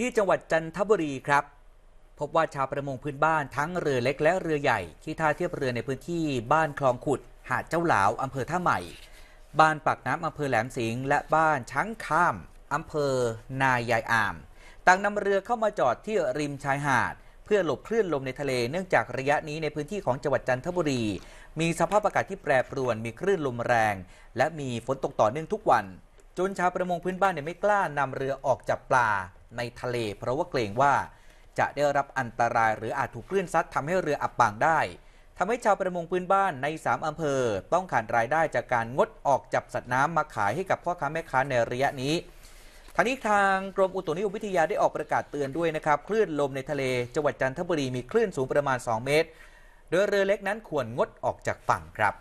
ที่จังหวัดจันทบุรีครับ พบว่าชาวประมงพื้นบ้านทั้งเรือเล็กและเรือใหญ่ที่ท่าเทียบเรือในพื้นที่ บ้านคลองขุด หาดเจ้าหลาวอำเภอท่าใหม่บ้านปากน้ำอำเภอแหลมสิงห์และบ้านช้างข้ามอำเภอ นายายอาม ต่างนำเรือเข้ามาจอดที่ริมชายหาด เพื่อหลบคลื่นลมในทะเลเนื่องจากระยะนี้ในพื้นที่ของจังหวัดจันทบุรี มีสภาพอากาศที่แปรปรวนมีคลื่นลมแรง และมีฝนตกต่อเนื่องทุกวันจนชาวประมงพื้นบ้านเนี่ยไม่กล้านำเรือออกจับปลาในทะเล เพราะว่าเกรงว่า จะได้รับอันตราย หรืออาจถูกคลื่นซัดทำให้เรืออับปางได้ ทำให้ชาวประมงพื้นบ้านใน 3อำเภอต้องขาดรายได้ จากการงดออกจับสัตว์น้ำมาขายให้กับพ่อค้าแม่ค้าในระยะนี้ ทางนี้ทางกรมอุตุนิยมวิทยาได้ออกประกาศเตือนด้วยนะครับคลื่นลมในทะเลจังหวัดจันทบุรีมีคลื่นสูงประมาณ 2 เมตรโดยเรือเล็กนั้นควรงดออกจากฝั่งครับ